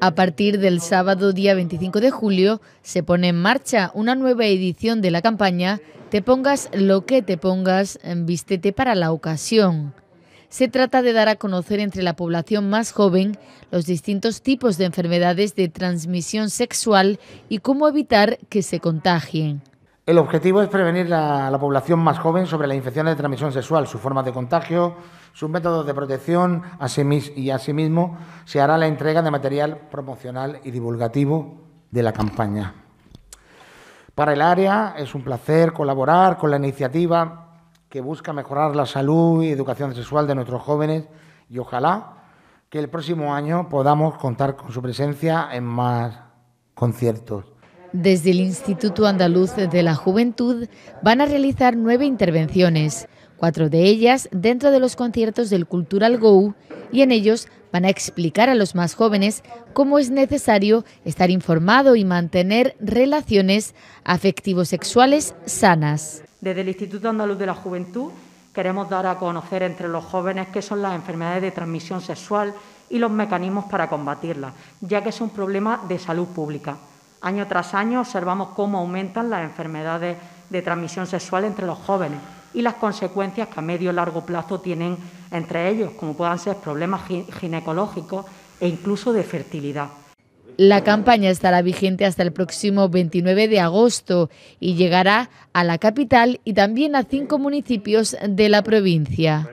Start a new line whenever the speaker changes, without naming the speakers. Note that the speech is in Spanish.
A partir del sábado día 25 de julio se pone en marcha una nueva edición de la campaña Te pongas lo que te pongas, em, vístete para la ocasión. Se trata de dar a conocer entre la población más joven los distintos tipos de enfermedades de transmisión sexual y cómo evitar que se contagien.
El objetivo es prevenir a la población más joven sobre las infecciones de transmisión sexual, sus formas de contagio, sus métodos de protección y asimismo se hará la entrega de material promocional y divulgativo de la campaña. Para el área es un placer colaborar con la iniciativa que busca mejorar la salud y educación sexual de nuestros jóvenes y ojalá que el próximo año podamos contar con su presencia en más conciertos.
Desde el Instituto Andaluz de la Juventud van a realizar nueve intervenciones, cuatro de ellas dentro de los conciertos del Cultural Go, y en ellos van a explicar a los más jóvenes cómo es necesario estar informado y mantener relaciones afectivos sexuales sanas.
Desde el Instituto Andaluz de la Juventud queremos dar a conocer entre los jóvenes qué son las enfermedades de transmisión sexual y los mecanismos para combatirlas, ya que es un problema de salud pública. Año tras año observamos cómo aumentan las enfermedades de transmisión sexual entre los jóvenes y las consecuencias que a medio y largo plazo tienen entre ellos, como puedan ser problemas ginecológicos e incluso de fertilidad.
La campaña estará vigente hasta el próximo 29 de agosto y llegará a la capital y también a cinco municipios de la provincia.